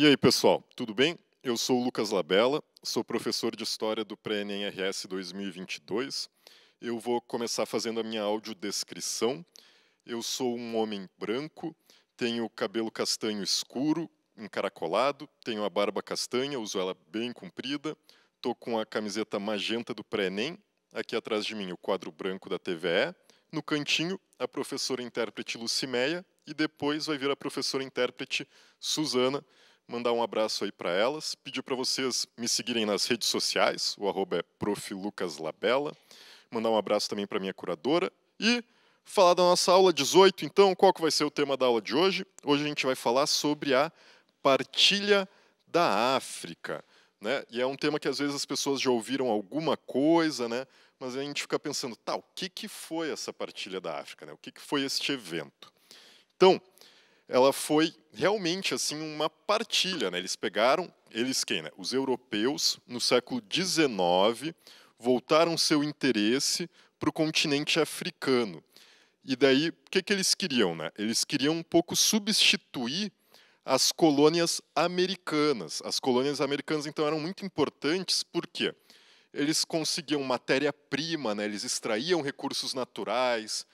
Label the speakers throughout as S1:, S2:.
S1: E aí, pessoal, tudo bem? Eu sou o Lucas Labella, sou professor de História do Pré-ENEM RS 2022. Eu vou começar fazendo a minha audiodescrição. Eu sou um homem branco, tenho cabelo castanho escuro, encaracolado, tenho a barba castanha, uso ela bem comprida, estou com a camiseta magenta do Pré-ENEM, aqui atrás de mim o quadro branco da TVE, no cantinho a professora intérprete Lucimeia e depois vai vir a professora intérprete Suzana, mandar um abraço aí para elas, pedir para vocês me seguirem nas redes sociais, o arroba é proflucaslabella, mandar um abraço também para minha curadora e falar da nossa aula 18, então, qual que vai ser o tema da aula de hoje? Hoje a gente vai falar sobre a partilha da África, né? E é um tema que às vezes as pessoas já ouviram alguma coisa, né? Mas a gente fica pensando, tá, o que que foi essa partilha da África, né? O que que foi este evento? Então, ela foi realmente assim uma partilha. Né? Eles pegaram, eles quem? Né? Os europeus, no século XIX, voltaram seu interesse para o continente africano. E daí, o que, que eles queriam? Né? Eles queriam um pouco substituir as colônias americanas. As colônias americanas, então, eram muito importantes, por quê? Eles conseguiam matéria-prima, né? eles extraíam recursos naturais,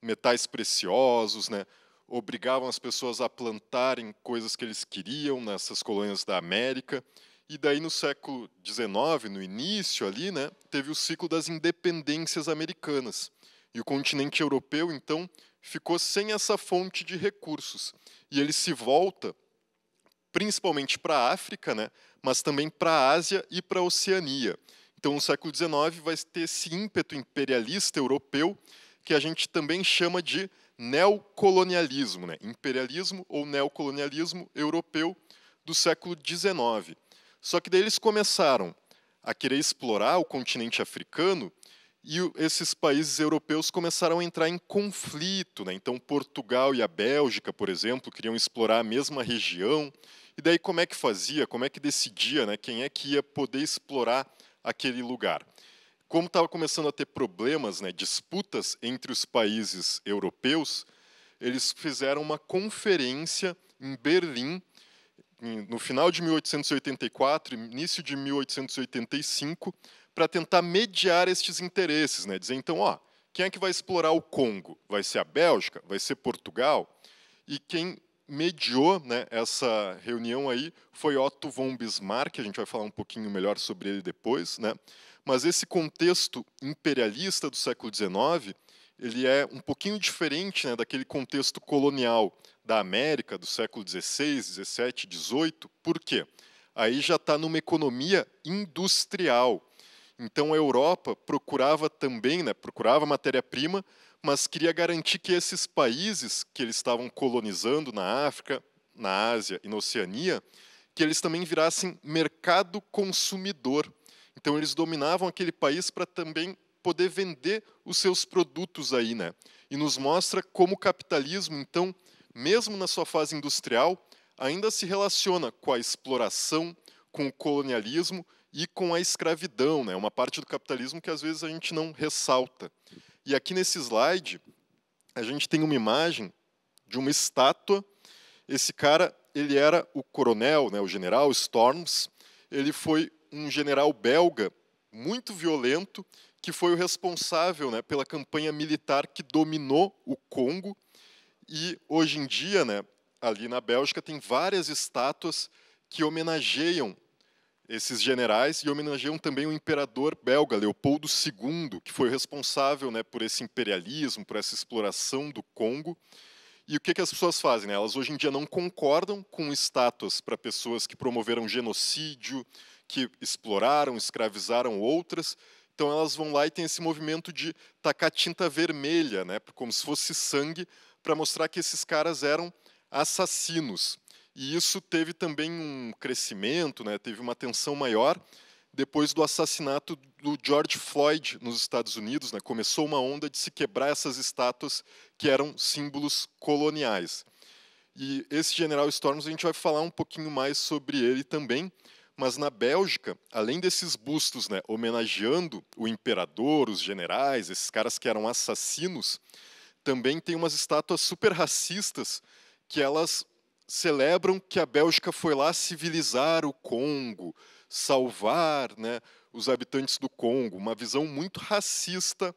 S1: metais preciosos, né? obrigavam as pessoas a plantarem coisas que eles queriam nessas colônias da América. E daí no século XIX, no início ali, né, teve o ciclo das independências americanas. E o continente europeu, então, ficou sem essa fonte de recursos. E ele se volta principalmente para a África, né, mas também para a Ásia e para a Oceania. Então, no século XIX, vai ter esse ímpeto imperialista europeu que a gente também chama de neocolonialismo, né? imperialismo ou neocolonialismo europeu do século XIX. Só que daí eles começaram a querer explorar o continente africano e esses países europeus começaram a entrar em conflito. Né? Então, Portugal e a Bélgica, por exemplo, queriam explorar a mesma região. E daí, como é que fazia? Como é que decidia né? quem é que ia poder explorar aquele lugar? como estava começando a ter problemas, né, disputas entre os países europeus, eles fizeram uma conferência em Berlim no final de 1884 início de 1885 para tentar mediar estes interesses, né? Dizer então, ó, quem é que vai explorar o Congo? Vai ser a Bélgica? Vai ser Portugal? E quem mediou né, essa reunião aí foi Otto von Bismarck, a gente vai falar um pouquinho melhor sobre ele depois, né? Mas esse contexto imperialista do século XIX ele é um pouquinho diferente né, daquele contexto colonial da América do século XVI, XVII, XVIII. Por quê? Aí já está numa economia industrial. Então a Europa procurava também, né, procurava matéria-prima, mas queria garantir que esses países que eles estavam colonizando na África, na Ásia e na Oceania, que eles também virassem mercado consumidor. Então eles dominavam aquele país para também poder vender os seus produtos aí, né? E nos mostra como o capitalismo, então, mesmo na sua fase industrial, ainda se relaciona com a exploração, com o colonialismo e com a escravidão, né? Uma parte do capitalismo que às vezes a gente não ressalta. E aqui nesse slide, a gente tem uma imagem de uma estátua. Esse cara, ele era o coronel, né, o general Storms. Ele foi um general belga muito violento que foi o responsável né, pela campanha militar que dominou o Congo. E hoje em dia, né, ali na Bélgica, tem várias estátuas que homenageiam esses generais e homenageiam também o imperador belga, Leopoldo II, que foi responsável né, por esse imperialismo, por essa exploração do Congo. E o que, que as pessoas fazem? Né? Elas hoje em dia não concordam com estátuas para pessoas que promoveram genocídio, que exploraram, escravizaram outras. Então elas vão lá e tem esse movimento de tacar tinta vermelha, né, como se fosse sangue, para mostrar que esses caras eram assassinos. E isso teve também um crescimento, né, teve uma tensão maior depois do assassinato do George Floyd nos Estados Unidos. Né, começou uma onda de se quebrar essas estátuas que eram símbolos coloniais. E esse general Storms, a gente vai falar um pouquinho mais sobre ele também, mas na Bélgica, além desses bustos né, homenageando o imperador, os generais, esses caras que eram assassinos, também tem umas estátuas super racistas que elas celebram que a Bélgica foi lá civilizar o Congo, salvar né, os habitantes do Congo, uma visão muito racista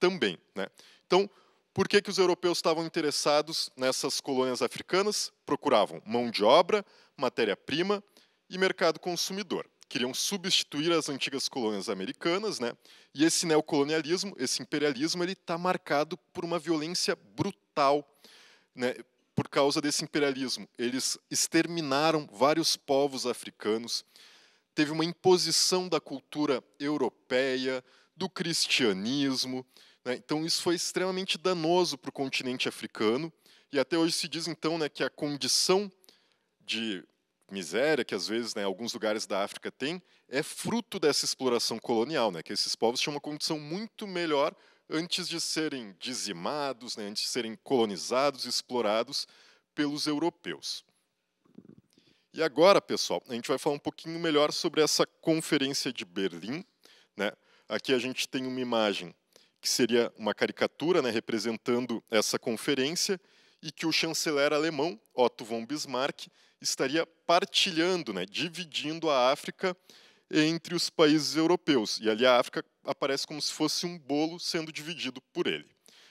S1: também. Né? Então, por que, que os europeus estavam interessados nessas colônias africanas? Procuravam mão de obra, matéria-prima e mercado consumidor. Queriam substituir as antigas colônias americanas, né? E esse neocolonialismo, esse imperialismo, ele está marcado por uma violência brutal, né? Por causa desse imperialismo, eles exterminaram vários povos africanos. Teve uma imposição da cultura europeia, do cristianismo. Né? Então, isso foi extremamente danoso para o continente africano. E até hoje se diz, então, né, que a condição de miséria que às vezes né, alguns lugares da África têm é fruto dessa exploração colonial, né, que esses povos tinham uma condição muito melhor antes de serem dizimados, né, antes de serem colonizados, explorados pelos europeus. E agora, pessoal, a gente vai falar um pouquinho melhor sobre essa conferência de Berlim. Né? Aqui a gente tem uma imagem que seria uma caricatura né, representando essa conferência e que o chanceler alemão Otto von Bismarck estaria partilhando, né, dividindo a África entre os países europeus. E ali a África aparece como se fosse um bolo sendo dividido por ele.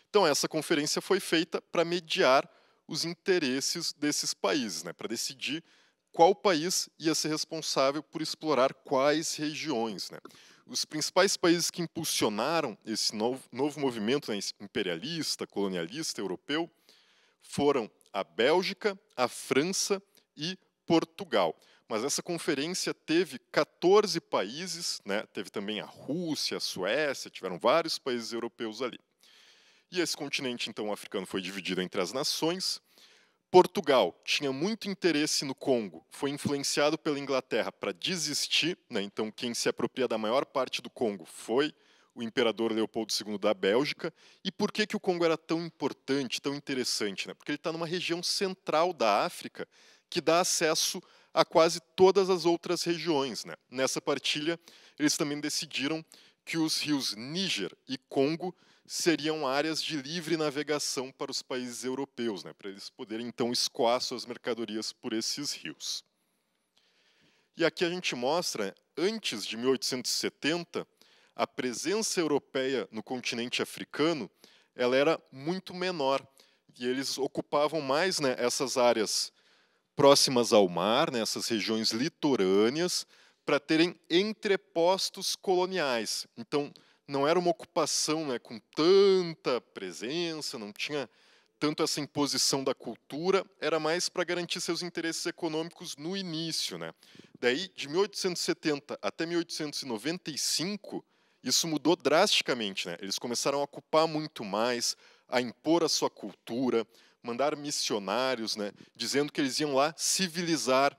S1: Então, essa conferência foi feita para mediar os interesses desses países, né, para decidir qual país ia ser responsável por explorar quais regiões. Né. Os principais países que impulsionaram esse novo, novo movimento né, imperialista, colonialista, europeu, foram a Bélgica, a França, e Portugal. Mas essa conferência teve 14 países, né? teve também a Rússia, a Suécia, tiveram vários países europeus ali. E esse continente, então, africano foi dividido entre as nações. Portugal tinha muito interesse no Congo, foi influenciado pela Inglaterra para desistir, né? então quem se apropria da maior parte do Congo foi o imperador Leopoldo II da Bélgica. E por que, que o Congo era tão importante, tão interessante? Né? Porque ele está numa região central da África, que dá acesso a quase todas as outras regiões. Né? Nessa partilha, eles também decidiram que os rios Níger e Congo seriam áreas de livre navegação para os países europeus, né, para eles poderem então escoar suas mercadorias por esses rios. E aqui a gente mostra, antes de 1870, a presença europeia no continente africano ela era muito menor e eles ocupavam mais né, essas áreas próximas ao mar, nessas né, regiões litorâneas, para terem entrepostos coloniais. Então, não era uma ocupação né, com tanta presença, não tinha tanto essa imposição da cultura, era mais para garantir seus interesses econômicos no início. Né? Daí, de 1870 até 1895, isso mudou drasticamente. Né? Eles começaram a ocupar muito mais, a impor a sua cultura, mandar missionários, né, dizendo que eles iam lá civilizar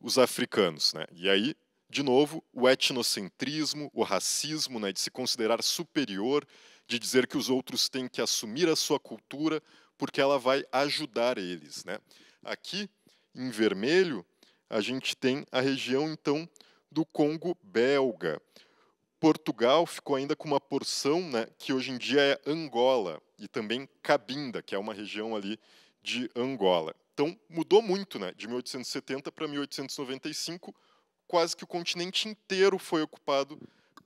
S1: os africanos. Né? E aí, de novo, o etnocentrismo, o racismo, né, de se considerar superior, de dizer que os outros têm que assumir a sua cultura porque ela vai ajudar eles. Né? Aqui, em vermelho, a gente tem a região, então, do Congo belga, Portugal ficou ainda com uma porção né, que hoje em dia é Angola e também Cabinda, que é uma região ali de Angola. Então mudou muito, né, de 1870 para 1895, quase que o continente inteiro foi ocupado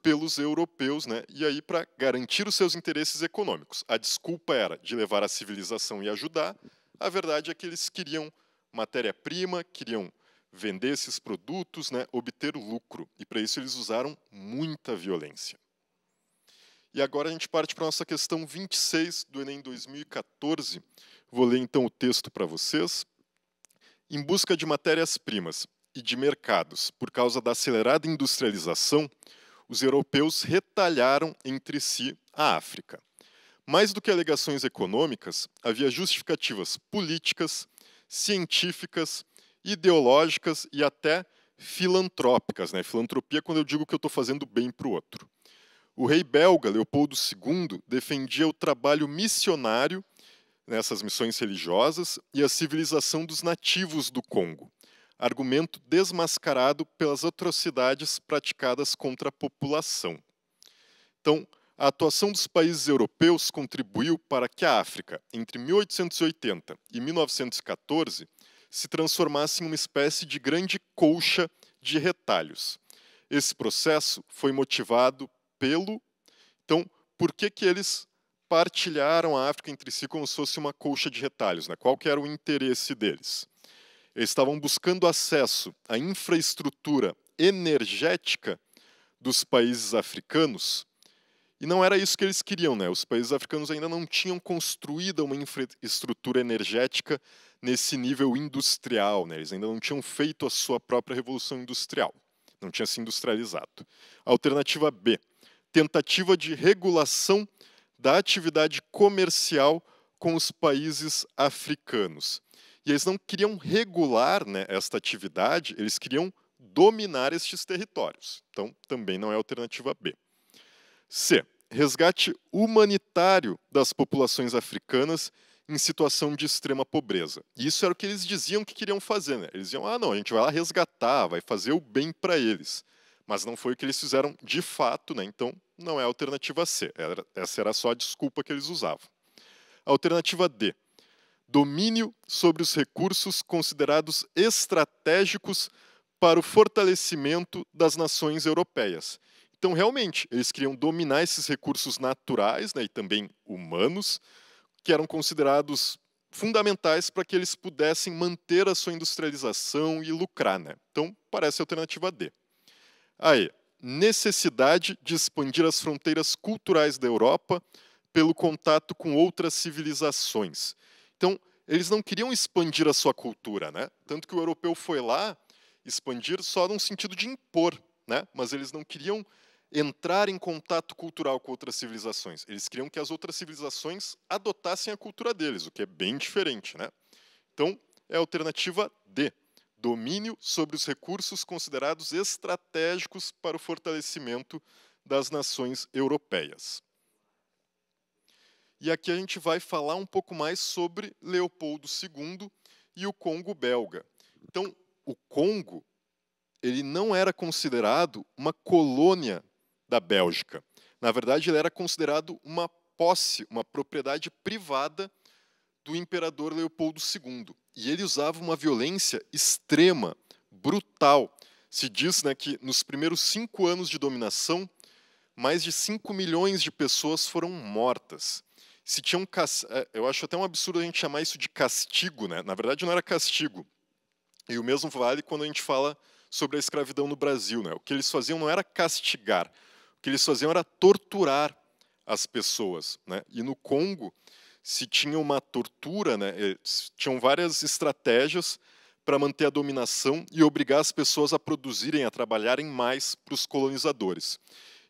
S1: pelos europeus, né? E aí para garantir os seus interesses econômicos. A desculpa era de levar a civilização e ajudar. A verdade é que eles queriam matéria-prima, queriam vender esses produtos, né, obter lucro. E para isso eles usaram muita violência. E agora a gente parte para a nossa questão 26 do Enem 2014. Vou ler então o texto para vocês. Em busca de matérias-primas e de mercados, por causa da acelerada industrialização, os europeus retalharam entre si a África. Mais do que alegações econômicas, havia justificativas políticas, científicas ideológicas e até filantrópicas. Né? Filantropia é quando eu digo que eu estou fazendo bem para o outro. O rei belga Leopoldo II defendia o trabalho missionário nessas missões religiosas e a civilização dos nativos do Congo, argumento desmascarado pelas atrocidades praticadas contra a população. Então, a atuação dos países europeus contribuiu para que a África, entre 1880 e 1914, se transformasse em uma espécie de grande colcha de retalhos. Esse processo foi motivado pelo. Então, por que, que eles partilharam a África entre si como se fosse uma colcha de retalhos? Né? Qual que era o interesse deles? Eles estavam buscando acesso à infraestrutura energética dos países africanos e não era isso que eles queriam, né? Os países africanos ainda não tinham construído uma infraestrutura energética nesse nível industrial, né? eles ainda não tinham feito a sua própria revolução industrial, não tinha se industrializado. Alternativa B, tentativa de regulação da atividade comercial com os países africanos. E eles não queriam regular né, esta atividade, eles queriam dominar estes territórios. Então, também não é alternativa B. C. Resgate humanitário das populações africanas em situação de extrema pobreza. E isso era o que eles diziam que queriam fazer, né? Eles diziam: ah, não, a gente vai lá resgatar, vai fazer o bem para eles. Mas não foi o que eles fizeram de fato, né? Então não é a alternativa C. Era, essa era só a desculpa que eles usavam. Alternativa D: domínio sobre os recursos considerados estratégicos para o fortalecimento das nações europeias. Então, realmente, eles queriam dominar esses recursos naturais né, e também humanos que eram considerados fundamentais para que eles pudessem manter a sua industrialização e lucrar. Né? Então, parece a alternativa D. Aí, necessidade de expandir as fronteiras culturais da Europa pelo contato com outras civilizações. Então, eles não queriam expandir a sua cultura, né? Tanto que o europeu foi lá expandir só num sentido de impor, né? Mas eles não queriam entrar em contato cultural com outras civilizações. Eles queriam que as outras civilizações adotassem a cultura deles, o que é bem diferente, né? Então, é a alternativa D, domínio sobre os recursos considerados estratégicos para o fortalecimento das nações europeias. E aqui a gente vai falar um pouco mais sobre Leopoldo II e o Congo belga. Então, o Congo ele não era considerado uma colônia da Bélgica. Na verdade, ele era considerado uma posse, uma propriedade privada do imperador Leopoldo II. E ele usava uma violência extrema, brutal. Se diz né, que nos primeiros cinco anos de dominação, mais de 5 milhões de pessoas foram mortas. Se tinha um é, eu acho até um absurdo a gente chamar isso de castigo, né? Na verdade não era castigo. E o mesmo vale quando a gente fala sobre a escravidão no Brasil, né? O que eles faziam não era castigar, que eles faziam era torturar as pessoas. Né? E no Congo se tinha uma tortura, né? Eh, tinham várias estratégias para manter a dominação e obrigar as pessoas a produzirem, a trabalharem mais para os colonizadores.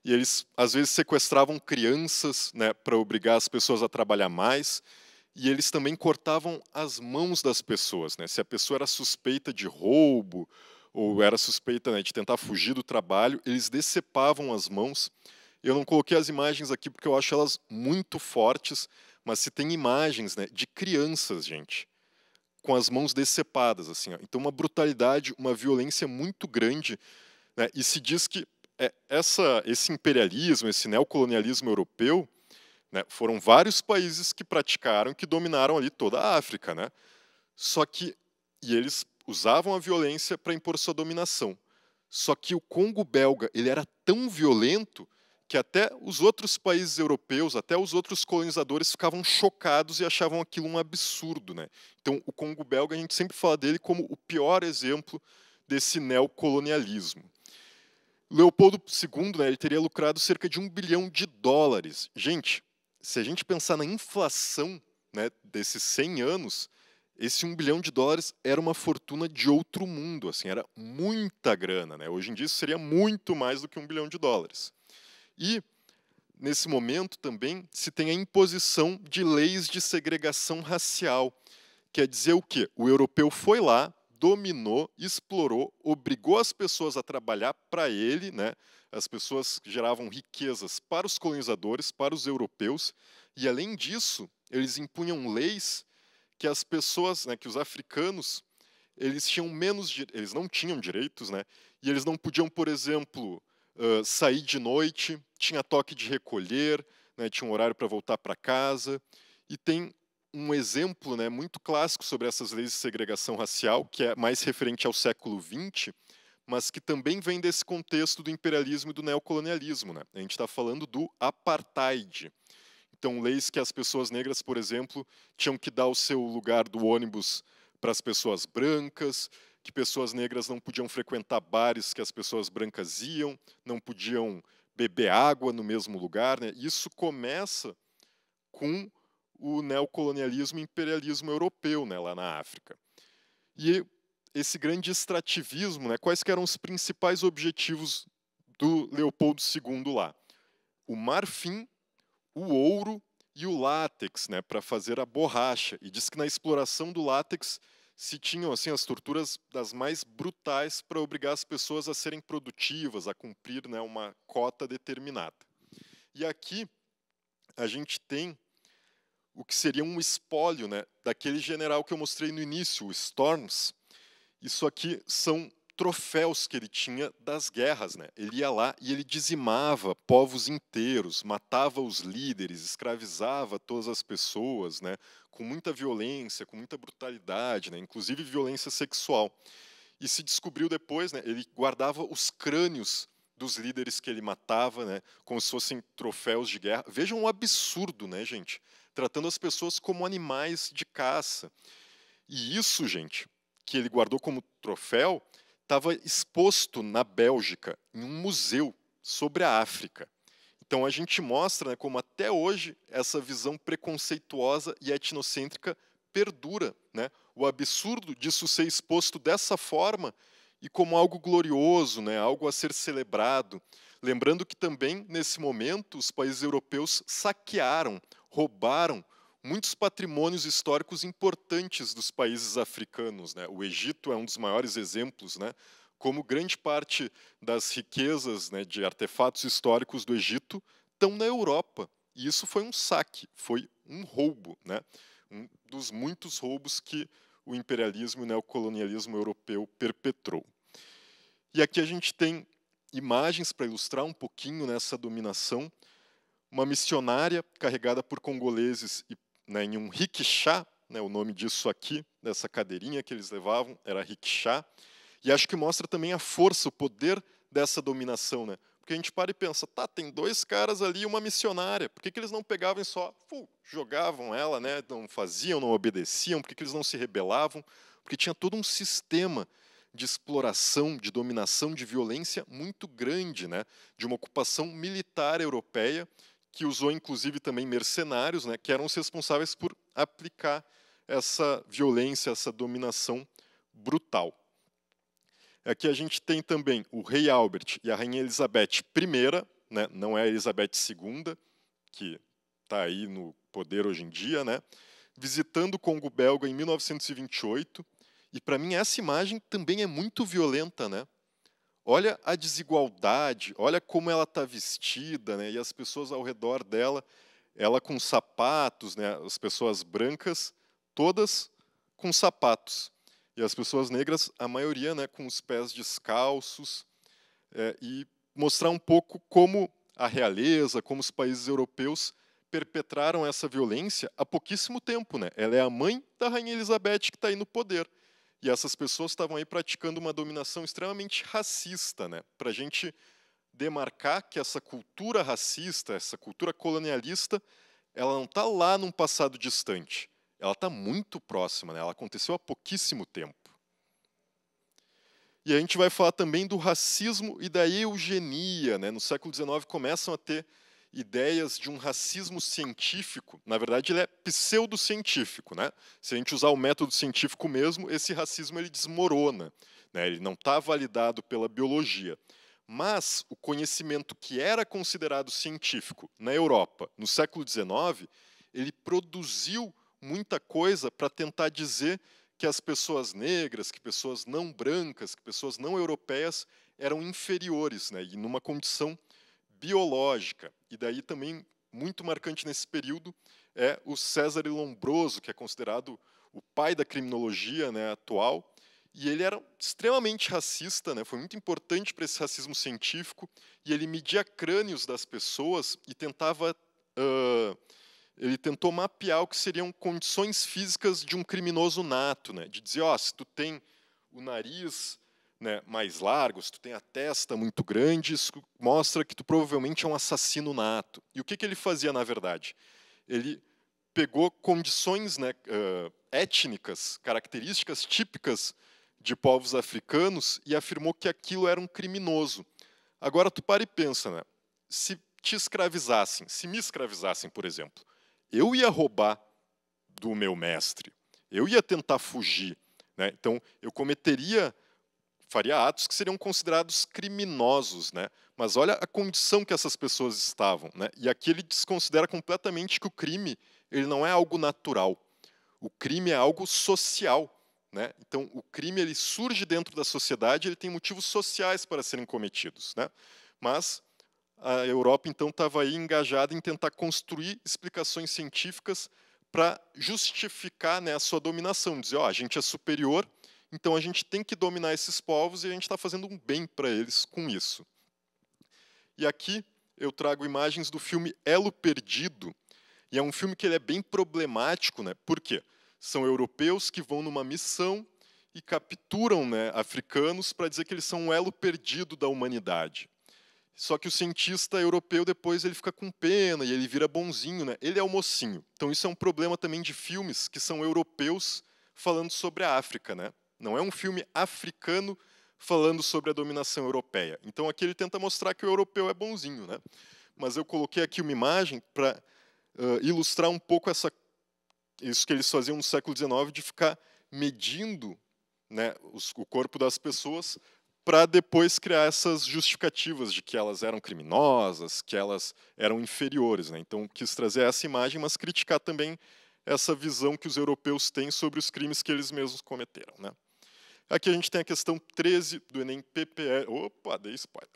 S1: E eles, às vezes, sequestravam crianças né, para obrigar as pessoas a trabalhar mais. E eles também cortavam as mãos das pessoas. Né? Se a pessoa era suspeita de roubo ou era suspeita né, de tentar fugir do trabalho, eles decepavam as mãos. Eu não coloquei as imagens aqui porque eu acho elas muito fortes, mas se tem imagens né, de crianças, gente, com as mãos decepadas, assim. Ó. Então, uma brutalidade, uma violência muito grande. Né, e se diz que é, essa, esse imperialismo, esse neocolonialismo europeu, né, foram vários países que praticaram, que dominaram ali toda a África. Né? Só que, e eles usavam a violência para impor sua dominação. Só que o Congo belga ele era tão violento que até os outros países europeus, até os outros colonizadores ficavam chocados e achavam aquilo um absurdo. Né? Então, o Congo belga, a gente sempre fala dele como o pior exemplo desse neocolonialismo. Leopoldo II né, ele teria lucrado cerca de um bilhão de dólares. Gente, se a gente pensar na inflação né, desses 100 anos, esse um bilhão de dólares era uma fortuna de outro mundo, assim, era muita grana, né? Hoje em dia isso seria muito mais do que um bilhão de dólares. E nesse momento também se tem a imposição de leis de segregação racial. Quer dizer o quê? O europeu foi lá, dominou, explorou, obrigou as pessoas a trabalhar para ele, né? As pessoas geravam riquezas para os colonizadores, para os europeus, e além disso, eles impunham leis que as pessoas, né, que os africanos, eles tinham menos, eles não tinham direitos, né? E eles não podiam, por exemplo, uh, sair de noite, tinha toque de recolher, né, tinha um horário para voltar para casa. E tem um exemplo, né, muito clássico sobre essas leis de segregação racial, que é mais referente ao século XX, mas que também vem desse contexto do imperialismo e do neocolonialismo, né? A gente está falando do apartheid então, leis que as pessoas negras, por exemplo, tinham que dar o seu lugar do ônibus para as pessoas brancas, que pessoas negras não podiam frequentar bares que as pessoas brancas iam, não podiam beber água no mesmo lugar. Né? Isso começa com o neocolonialismo e imperialismo europeu né, lá na África. E esse grande extrativismo, né, quais eram os principais objetivos do Leopoldo II lá? O marfim o ouro e o látex, né, para fazer a borracha. E diz que na exploração do látex se tinham assim as torturas das mais brutais para obrigar as pessoas a serem produtivas, a cumprir, né, uma cota determinada. E aqui a gente tem o que seria um espólio, né, daquele general que eu mostrei no início, o Storms. Isso aqui são troféus que ele tinha das guerras. Né? Ele ia lá e ele dizimava povos inteiros, matava os líderes, escravizava todas as pessoas, né? com muita violência, com muita brutalidade, né? inclusive violência sexual. E se descobriu depois, né, ele guardava os crânios dos líderes que ele matava, né, como se fossem troféus de guerra. Vejam o absurdo, né, gente? Tratando as pessoas como animais de caça. E isso, gente, que ele guardou como troféu, estava exposto na Bélgica, em um museu sobre a África. Então a gente mostra né, como até hoje essa visão preconceituosa e etnocêntrica perdura, né? O absurdo disso ser exposto dessa forma e como algo glorioso, né? Algo a ser celebrado. Lembrando que também nesse momento os países europeus saquearam, roubaram muitos patrimônios históricos importantes dos países africanos. Né? O Egito é um dos maiores exemplos, né? como grande parte das riquezas né, de artefatos históricos do Egito estão na Europa. E isso foi um saque, foi um roubo, né? um dos muitos roubos que o imperialismo e o neocolonialismo europeu perpetrou. E aqui a gente tem imagens para ilustrar um pouquinho nessa dominação. Uma missionária carregada por congoleses e né, em um rickshaw, né, o nome disso aqui, dessa cadeirinha que eles levavam, era rickshaw, e acho que mostra também a força, o poder dessa dominação, né? Porque a gente para e pensa, tá, tem dois caras ali e uma missionária, por que, que eles não pegavam e só jogavam ela, né? não faziam, não obedeciam, por que, que eles não se rebelavam? Porque tinha todo um sistema de exploração, de dominação, de violência muito grande, né? de uma ocupação militar europeia que usou inclusive também mercenários, né, que eram os responsáveis por aplicar essa violência, essa dominação brutal. Aqui a gente tem também o rei Albert e a rainha Elizabeth I, né, não é a Elizabeth II, que está aí no poder hoje em dia, né, visitando o Congo belga em 1928. E para mim essa imagem também é muito violenta, né? olha a desigualdade, olha como ela está vestida, né? E as pessoas ao redor dela, ela com sapatos, né? As pessoas brancas, todas com sapatos. E as pessoas negras, a maioria, né, com os pés descalços. É, e mostrar um pouco como a realeza, como os países europeus perpetraram essa violência há pouquíssimo tempo. Né? Ela é a mãe da Rainha Elizabeth que está aí no poder. E essas pessoas estavam aí praticando uma dominação extremamente racista, né? Para a gente demarcar que essa cultura racista, essa cultura colonialista, ela não está lá num passado distante. Ela está muito próxima, né? ela aconteceu há pouquíssimo tempo. E a gente vai falar também do racismo e da eugenia. Né? No século XIX começam a ter ideias de um racismo científico. Na verdade, ele é pseudocientífico. Né? Se a gente usar o método científico mesmo, esse racismo ele desmorona. Né? né? Ele não está validado pela biologia. Mas o conhecimento que era considerado científico na Europa no século XIX, ele produziu muita coisa para tentar dizer que as pessoas negras, que pessoas não brancas, que pessoas não europeias eram inferiores, né, e numa condição biológica. E daí também muito marcante nesse período é o César Lombroso, que é considerado o pai da criminologia né, atual. E ele era extremamente racista, né, foi muito importante para esse racismo científico. E ele media crânios das pessoas e tentava. Uh, ele tentou mapear o que seriam condições físicas de um criminoso nato, né, de dizer, ó, oh, se tu tem o nariz né, mais largos, tu tem a testa muito grande, isso mostra que tu provavelmente é um assassino nato. E o que, que ele fazia, na verdade? Ele pegou condições né, uh, étnicas, características típicas de povos africanos e afirmou que aquilo era um criminoso. Agora tu para e pensa, né? Se te escravizassem, se me escravizassem, por exemplo, eu ia roubar do meu mestre, eu ia tentar fugir, né? Então eu cometeria faria atos que seriam considerados criminosos, né? Mas olha a condição que essas pessoas estavam, né? E aqui ele desconsidera completamente que o crime ele não é algo natural. O crime é algo social, né? Então o crime ele surge dentro da sociedade, ele tem motivos sociais para serem cometidos, né? Mas a Europa então estava aí engajada em tentar construir explicações científicas para justificar né, a sua dominação, dizer, ó, oh, a gente é superior então a gente tem que dominar esses povos e a gente está fazendo um bem para eles com isso. E aqui eu trago imagens do filme Elo Perdido, e é um filme que ele é bem problemático, né? Por quê? São europeus que vão numa missão e capturam né, africanos para dizer que eles são um elo perdido da humanidade. Só que o cientista europeu depois ele fica com pena e ele vira bonzinho, né? Ele é o mocinho. Então isso é um problema também de filmes que são europeus falando sobre a África, né? Não é um filme africano falando sobre a dominação europeia. Então aqui ele tenta mostrar que o europeu é bonzinho, né? Mas eu coloquei aqui uma imagem para uh, ilustrar um pouco essa isso que eles faziam no século XIX de ficar medindo né, os, o corpo das pessoas para depois criar essas justificativas de que elas eram criminosas, que elas eram inferiores. Né? Então quis trazer essa imagem, mas criticar também essa visão que os europeus têm sobre os crimes que eles mesmos cometeram. Né? Aqui a gente tem a questão 13 do Enem PPL. Opa, dei spoiler.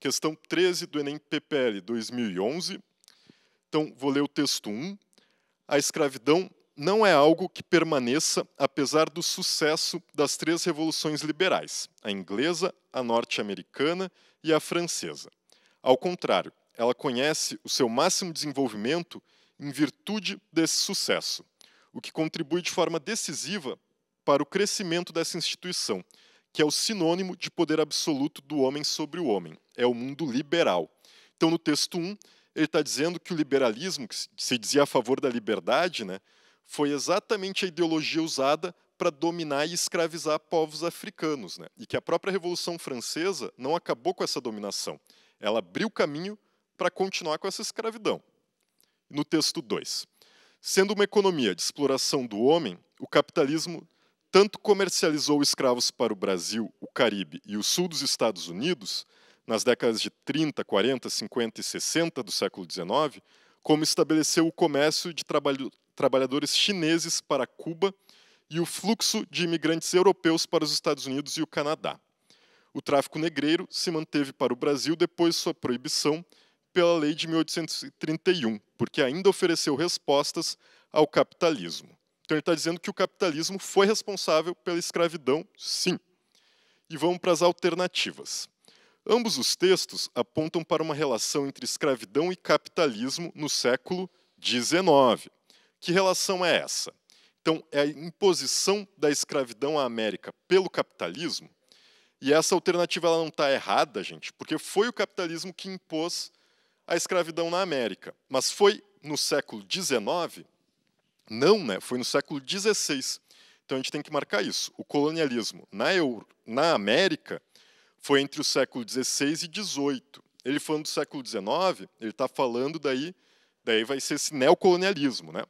S1: Questão 13 do Enem PPL 2011. Então, vou ler o texto 1. A escravidão não é algo que permaneça apesar do sucesso das três revoluções liberais, a inglesa, a norte-americana e a francesa. Ao contrário, ela conhece o seu máximo desenvolvimento em virtude desse sucesso, o que contribui de forma decisiva para o crescimento dessa instituição, que é o sinônimo de poder absoluto do homem sobre o homem. É o mundo liberal. Então, no texto 1, ele está dizendo que o liberalismo, que se dizia a favor da liberdade, né, foi exatamente a ideologia usada para dominar e escravizar povos africanos, né? e que a própria Revolução Francesa não acabou com essa dominação. Ela abriu caminho para continuar com essa escravidão. No texto 2. Sendo uma economia de exploração do homem, o capitalismo tanto comercializou escravos para o Brasil, o Caribe e o sul dos Estados Unidos, nas décadas de 30, 40, 50 e 60 do século XIX, como estabeleceu o comércio de trabalho, trabalhadores chineses para Cuba e o fluxo de imigrantes europeus para os Estados Unidos e o Canadá. O tráfico negreiro se manteve para o Brasil depois de sua proibição pela Lei de 1831, porque ainda ofereceu respostas ao capitalismo. Então ele está dizendo que o capitalismo foi responsável pela escravidão, sim. E vamos para as alternativas. Ambos os textos apontam para uma relação entre escravidão e capitalismo no século XIX. Que relação é essa? Então, é a imposição da escravidão à América pelo capitalismo. E essa alternativa ela não está errada, gente, porque foi o capitalismo que impôs a escravidão na América. Mas foi no século XIX não, né? Foi no século XVI. Então a gente tem que marcar isso. O colonialismo na, Euro, na América foi entre o século XVI e XVIII. Ele falando do século XIX, ele está falando daí, daí vai ser esse neocolonialismo, né?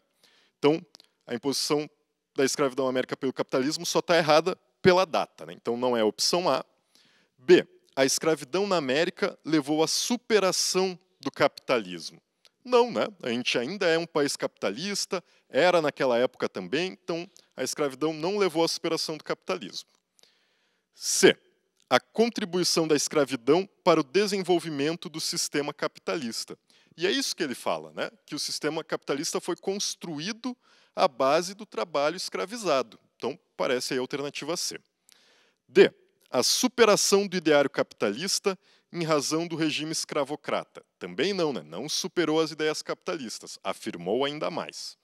S1: Então a imposição da escravidão na América pelo capitalismo só está errada pela data, né? Então não é a opção A. B. A escravidão na América levou à superação do capitalismo. Não, né? A gente ainda é um país capitalista, era naquela época também, então a escravidão não levou à superação do capitalismo. C. A contribuição da escravidão para o desenvolvimento do sistema capitalista. E é isso que ele fala, né? que o sistema capitalista foi construído à base do trabalho escravizado. Então, parece aí a alternativa C. D. A superação do ideário capitalista em razão do regime escravocrata. Também não, né? não superou as ideias capitalistas, afirmou ainda mais.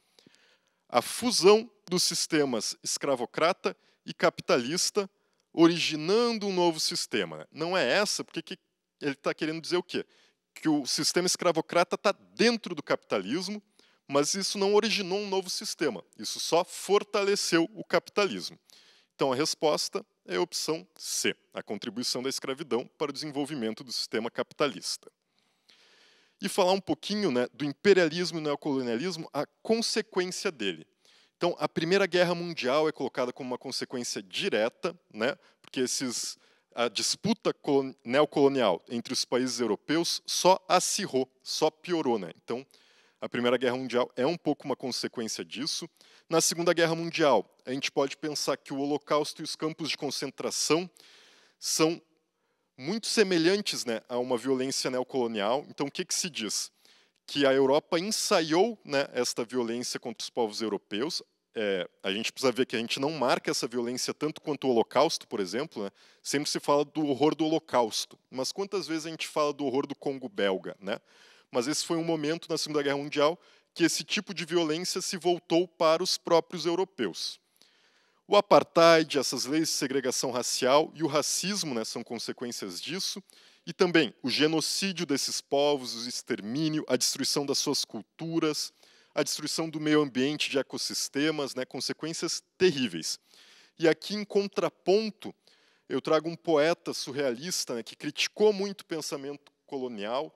S1: A fusão dos sistemas escravocrata e capitalista originando um novo sistema. Né? Não é essa, porque que ele está querendo dizer o quê? Que o sistema escravocrata está dentro do capitalismo, mas isso não originou um novo sistema, isso só fortaleceu o capitalismo. Então a resposta é a opção C, a contribuição da escravidão para o desenvolvimento do sistema capitalista. E falar um pouquinho né, do imperialismo e neocolonialismo, a consequência dele. Então, a Primeira Guerra Mundial é colocada como uma consequência direta, né, porque esses, a disputa neocolonial entre os países europeus só acirrou, só piorou. Né? Então, a Primeira Guerra Mundial é um pouco uma consequência disso. Na Segunda Guerra Mundial, a gente pode pensar que o Holocausto e os campos de concentração são muito semelhantes né, a uma violência neocolonial. Então, o que, que se diz? Que a Europa ensaiou né, esta violência contra os povos europeus. É, a gente precisa ver que a gente não marca essa violência tanto quanto o Holocausto, por exemplo. Né? Sempre se fala do horror do Holocausto, mas quantas vezes a gente fala do horror do Congo belga? Né? Mas esse foi um momento na Segunda Guerra Mundial que esse tipo de violência se voltou para os próprios europeus. O apartheid, essas leis de segregação racial e o racismo né, são consequências disso, e também o genocídio desses povos, o extermínio, a destruição das suas culturas, a destruição do meio ambiente, de ecossistemas, né, consequências terríveis. E aqui, em contraponto, eu trago um poeta surrealista né, que criticou muito o pensamento colonial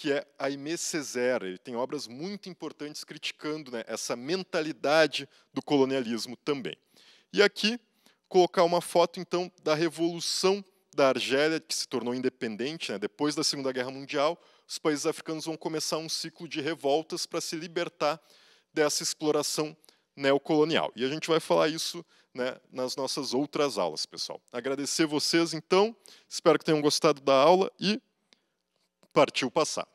S1: que é Aimé Césaire. Ele tem obras muito importantes criticando né, essa mentalidade do colonialismo também. E aqui, colocar uma foto, então, da Revolução da Argélia, que se tornou independente né, depois da Segunda Guerra Mundial. Os países africanos vão começar um ciclo de revoltas para se libertar dessa exploração neocolonial. E a gente vai falar isso né, nas nossas outras aulas, pessoal. Agradecer vocês, então. Espero que tenham gostado da aula e partiu passar.